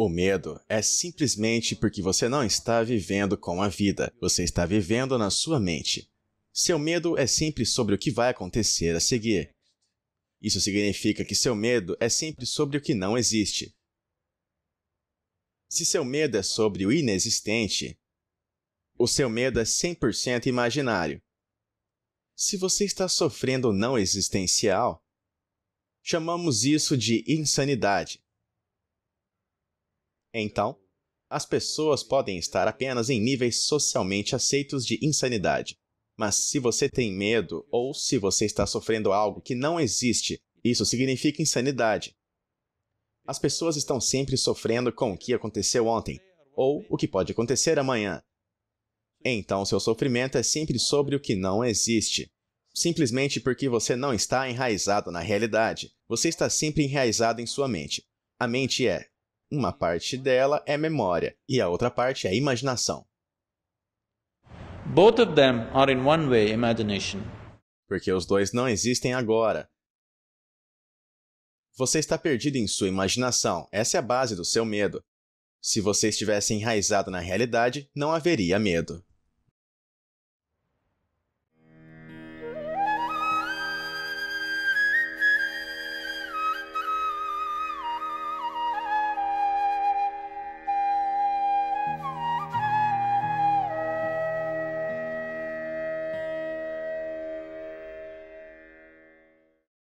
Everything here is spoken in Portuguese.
O medo é simplesmente porque você não está vivendo com a vida, você está vivendo na sua mente. Seu medo é sempre sobre o que vai acontecer a seguir. Isso significa que seu medo é sempre sobre o que não existe. Se seu medo é sobre o inexistente, o seu medo é 100% imaginário. Se você está sofrendo não existencial, chamamos isso de insanidade. Então, as pessoas podem estar apenas em níveis socialmente aceitos de insanidade. Mas se você tem medo ou se você está sofrendo algo que não existe, isso significa insanidade. As pessoas estão sempre sofrendo com o que aconteceu ontem ou o que pode acontecer amanhã. Então, seu sofrimento é sempre sobre o que não existe. Simplesmente porque você não está enraizado na realidade. Você está sempre enraizado em sua mente. A mente é uma parte dela é memória e a outra parte é imaginação. Both of them are in one way imagination. Porque os dois não existem agora. Você está perdido em sua imaginação. Essa é a base do seu medo. Se você estivesse enraizado na realidade, não haveria medo.